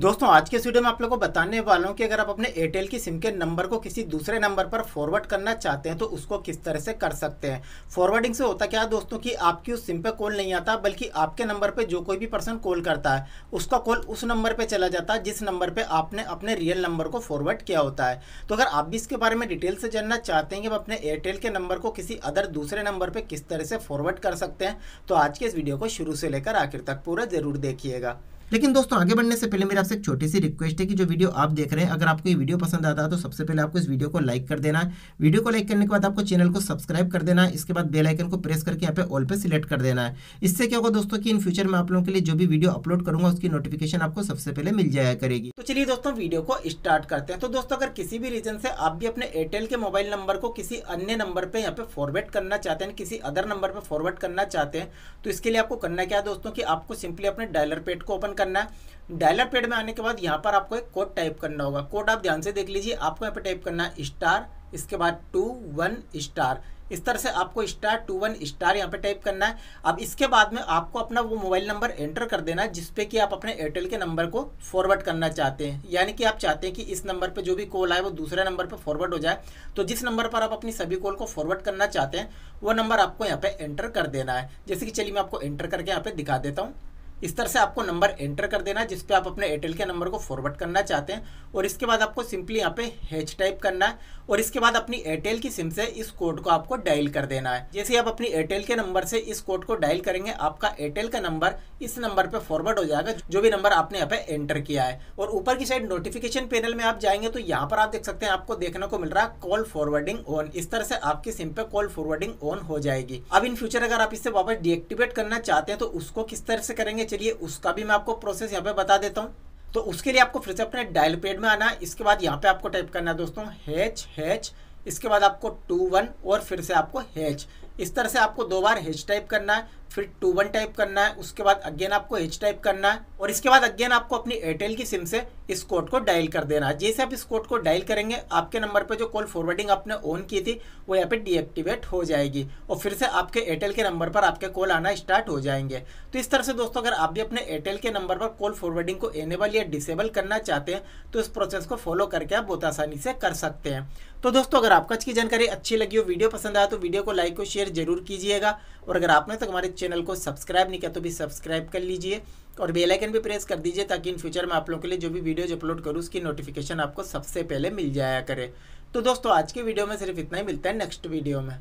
दोस्तों आज के वीडियो में आप लोगों को बताने वाला हूँ कि अगर आप अपने एयरटेल की सिम के नंबर को किसी दूसरे नंबर पर फॉरवर्ड करना चाहते हैं तो उसको किस तरह से कर सकते हैं फॉरवर्डिंग से होता क्या है दोस्तों कि आपकी उस सिम पे कॉल नहीं आता बल्कि आपके नंबर पे जो कोई भी पर्सन कॉल करता है उसका कॉल उस नंबर पर चला जाता है जिस नंबर पर आपने अपने रियल नंबर को फॉरवर्ड किया होता है तो अगर आप भी इसके बारे में डिटेल से जानना चाहते हैं कि आप अपने एयरटेल के नंबर को किसी अदर दूसरे नंबर पर किस तरह से फॉरवर्ड कर सकते हैं तो आज के इस वीडियो को शुरू से लेकर आखिर तक पूरा ज़रूर देखिएगा लेकिन दोस्तों आगे बढ़ने से पहले मेरे आपसे एक छोटी सी रिक्वेस्ट है कि जो वीडियो आप देख रहे हैं अगर आपको ये वीडियो पसंद आता है तो सबसे पहले आपको इस वीडियो को लाइक कर देना है वीडियो को लाइक करने के बाद आपको चैनल को सब्सक्राइब कर देना है इसके बाद बेलाइकन को प्रेस करके यहाँ पे ऑल पे सिलेक्ट कर देना है इससे क्या होगा दोस्तों की इन फ्यूचर में आप लोगों के लिए जो भी वीडियो अपलोड करूंगा उसकी नोटिफिकेशन आपको सबसे पहले मिल जाया करेगी तो चलिए दोस्तों वीडियो को स्टार्ट करते हैं तो दोस्तों अगर किसी भी रीजन से आप भी अपने एयरटेल के मोबाइल नंबर को किसी अन्य नंबर पर यहाँ पे फॉरवर्ड करना चाहते हैं किसी अदर नंबर पर फॉरवर्ड करना चाहते हैं तो इसके लिए आपको करना क्या है दोस्तों की आपको सिंपली अपने डायलर पेड को ओपन करना है डायलर पेड में आने के बाद यहाँ पर आपको एक कोड टाइप करना होगा कोड आप ध्यान से देख लीजिए आपको यहाँ पर टाइप करना है स्टार इसके बाद टू वन स्टार इस तरह से आपको स्टार टू वन स्टार यहाँ पे टाइप करना है अब इसके बाद में आपको अपना वो मोबाइल नंबर एंटर कर देना है जिसपे कि आप अपने एयरटेल के नंबर को फॉरवर्ड करना चाहते हैं यानी कि आप चाहते हैं कि इस नंबर पे जो भी कॉल आए वो दूसरे नंबर पे फॉरवर्ड हो जाए तो जिस नंबर पर आप अपनी सभी कॉल को फॉरवर्ड करना चाहते हैं वो नंबर आपको यहाँ पे एंटर कर देना है जैसे कि चलिए मैं आपको एंटर करके यहाँ पे दिखा देता हूँ इस तरह से आपको नंबर एंटर कर देना है जिसपे आप अपने एयरटेल के नंबर को फॉरवर्ड करना चाहते हैं और इसके बाद आपको सिंपली यहाँ पे हैच टाइप करना है और इसके बाद अपनी एयरटेल की सिम से इस कोड को आपको डायल कर देना है जैसे आप अपनी एयरटेल के नंबर से इस कोड को डायल करेंगे आपका एयरटेल का नंबर इस नंबर पर फॉरवर्ड हो जाएगा जो भी नंबर आपने यहाँ पे एंटर किया है और ऊपर की साइड नोटिफिकेशन पैनल में आप जाएंगे तो यहाँ पर आप देख सकते हैं आपको देखने को मिल रहा है कॉल फॉरवर्डिंग ऑन इस तरह से आपकी सिम पे कॉल फॉरवर्डिंग ऑन हो जाएगी अब इन फ्यूचर अगर आप इससे वापस डिएक्टिवेट करना चाहते हैं तो उसको किस तरह से करेंगे करेंगे चलिए उसका भी मैं आपको प्रोसेस यहाँ पे बता देता हूँ तो उसके लिए आपको फिर से अपने डायल पेड में आना इसके बाद यहाँ पे आपको टाइप करना है दोस्तों हैच हैच इसके बाद आपको टू वन और फिर से आपको हैच इस तरह से आपको दो बार हैच टाइप करना है फिर टू वन टाइप करना है उसके बाद अगेन आपको एच टाइप करना है और इसके बाद अगेन आपको अपनी एयरटेल की सिम से इस कोड को डायल कर देना है जैसे आप इस कोड को डायल करेंगे आपके नंबर पर जो कॉल फॉरवर्डिंग आपने ऑन की थी वो यहाँ पे डीएक्टिवेट हो जाएगी और फिर से आपके एयरटेल के नंबर पर आपके कॉल आना स्टार्ट हो जाएंगे तो इस तरह से दोस्तों अगर आप भी अपने एयरटेल के नंबर पर कॉल फॉरवर्डिंग को एनेबल या डिसेबल करना चाहते हैं तो इस प्रोसेस को फॉलो करके आप बहुत आसानी से कर सकते हैं तो दोस्तों अगर आपका की जानकारी अच्छी लगी हो वीडियो पसंद आया तो वीडियो को लाइक और शेयर जरूर कीजिएगा और अगर आपने तक हमारे चैनल को सब्सक्राइब नहीं किया तो भी सब्सक्राइब कर लीजिए और बेल आइकन भी प्रेस कर दीजिए ताकि इन फ्यूचर में आप लोगों के लिए जो भी वीडियोज अपलोड करूँ उसकी नोटिफिकेशन आपको सबसे पहले मिल जाया करे तो दोस्तों आज के वीडियो में सिर्फ इतना ही मिलता है नेक्स्ट वीडियो में